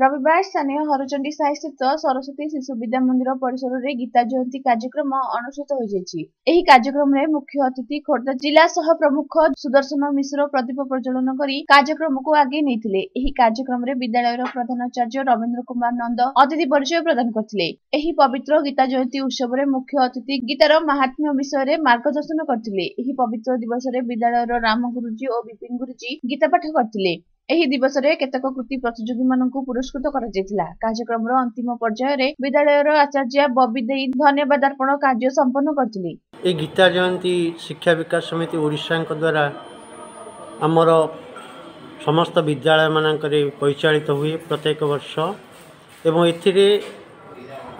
ରବିବାର ସ୍ଥାନୀୟ ହରଚଣ୍ଡୀ ସାହି ସ୍ଥିତ ସରସ୍ୱତୀ ଶିଶୁ ବିଦ୍ୟା ମନ୍ଦିର ପରିସରରେ ଗୀତା ଜୟନ୍ତୀ କାର୍ଯ୍ୟକ୍ରମ ଅନୁଷ୍ଠିତ ହୋଇଯାଇଛି ଏହି କାର୍ଯ୍ୟକ୍ରମରେ ମୁଖ୍ୟ ଅତିଥି ଖୋର୍ଦ୍ଧା ଜିଲ୍ଲା ସହ ପ୍ରମୁଖ ସୁଦର୍ଶନ ମିଶ୍ର ପ୍ରଦୀପ ପ୍ରଜ୍ୱଳନ କରି କାର୍ଯ୍ୟକ୍ରମକୁ ଆଗେଇ ନେଇଥିଲେ ଏହି କାର୍ଯ୍ୟକ୍ରମରେ ବିଦ୍ୟାଳୟର ପ୍ରଧାନାଚାର୍ଯ୍ୟ ରବୀନ୍ଦ୍ର କୁମାର ନନ୍ଦ ଅତିଥି ପରିଚୟ ପ୍ରଦାନ କରିଥିଲେ ଏହି ପବିତ୍ର ଗୀତା ଜୟନ୍ତୀ ଉତ୍ସବରେ ମୁଖ୍ୟ ଅତିଥି ଗୀତାର ମହାତ୍ମ୍ୟ ବିଷୟରେ ମାର୍ଗଦର୍ଶନ କରିଥିଲେ ଏହି ପବିତ୍ର ଦିବସରେ ବିଦ୍ୟାଳୟର ରାମ ଗୁରୁଜୀ ଓ ବିପିନ ଗୁରୁଜୀ ଗୀତା ପାଠ କରିଥିଲେ ଏହି ଦିବସରେ କେତେକ କୃତି ପ୍ରତିଯୋଗୀମାନଙ୍କୁ ପୁରସ୍କୃତ କରାଯାଇଥିଲା କାର୍ଯ୍ୟକ୍ରମର ଅନ୍ତିମ ପର୍ଯ୍ୟାୟରେ ବିଦ୍ୟାଳୟର ଆଚାର୍ଯ୍ୟ ବବି ଦେଇ ଧନ୍ୟବାଦ ଅର୍ପଣ କାର୍ଯ୍ୟ ସମ୍ପନ୍ନ କରିଥିଲେ ଏ ଗୀତା ଜୟନ୍ତୀ ଶିକ୍ଷା ବିକାଶ ସମିତି ଓଡ଼ିଶାଙ୍କ ଦ୍ୱାରା ଆମର ସମସ୍ତ ବିଦ୍ୟାଳୟ ମାନଙ୍କରେ ପରିଚାଳିତ ହୁଏ ପ୍ରତ୍ୟେକ ବର୍ଷ ଏବଂ ଏଥିରେ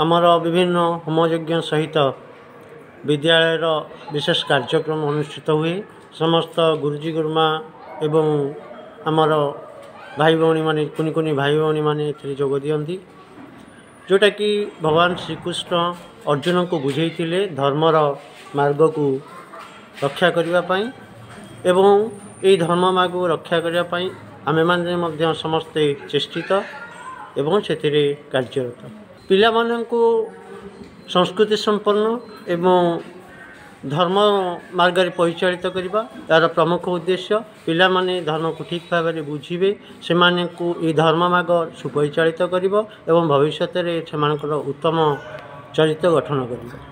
ଆମର ବିଭିନ୍ନ ହୋମଯଜ୍ଞ ସହିତ ବିଦ୍ୟାଳୟର ବିଶେଷ କାର୍ଯ୍ୟକ୍ରମ ଅନୁଷ୍ଠିତ ହୁଏ ସମସ୍ତ ଗୁରୁଜୀ ଗୁରୁମା ଏବଂ ଆମର ଭାଇ ଭଉଣୀମାନେ କୁନି କୁନି ଭାଇ ଭଉଣୀମାନେ ଏଥିରେ ଯୋଗ ଦିଅନ୍ତି ଯେଉଁଟାକି ଭଗବାନ ଶ୍ରୀକୃଷ୍ଣ ଅର୍ଜୁନଙ୍କୁ ବୁଝେଇଥିଲେ ଧର୍ମର ମାର୍ଗକୁ ରକ୍ଷା କରିବା ପାଇଁ ଏବଂ ଏହି ଧର୍ମ ମାର୍ଗକୁ ରକ୍ଷା କରିବା ପାଇଁ ଆମେମାନେ ମଧ୍ୟ ସମସ୍ତେ ଚେଷ୍ଟିତ ଏବଂ ସେଥିରେ କାର୍ଯ୍ୟରତ ପିଲାମାନଙ୍କୁ ସଂସ୍କୃତି ସମ୍ପନ୍ନ ଏବଂ ଧର୍ମ ମାର୍ଗରେ ପରିଚାଳିତ କରିବା ଏହାର ପ୍ରମୁଖ ଉଦ୍ଦେଶ୍ୟ ପିଲାମାନେ ଧର୍ମକୁ ଠିକ୍ ଭାବରେ ବୁଝିବେ ସେମାନଙ୍କୁ ଏ ଧର୍ମ ମାର୍ଗ ସୁପରିଚାଳିତ କରିବ ଏବଂ ଭବିଷ୍ୟତରେ ସେମାନଙ୍କର ଉତ୍ତମ ଚରିତ୍ର ଗଠନ କରିବ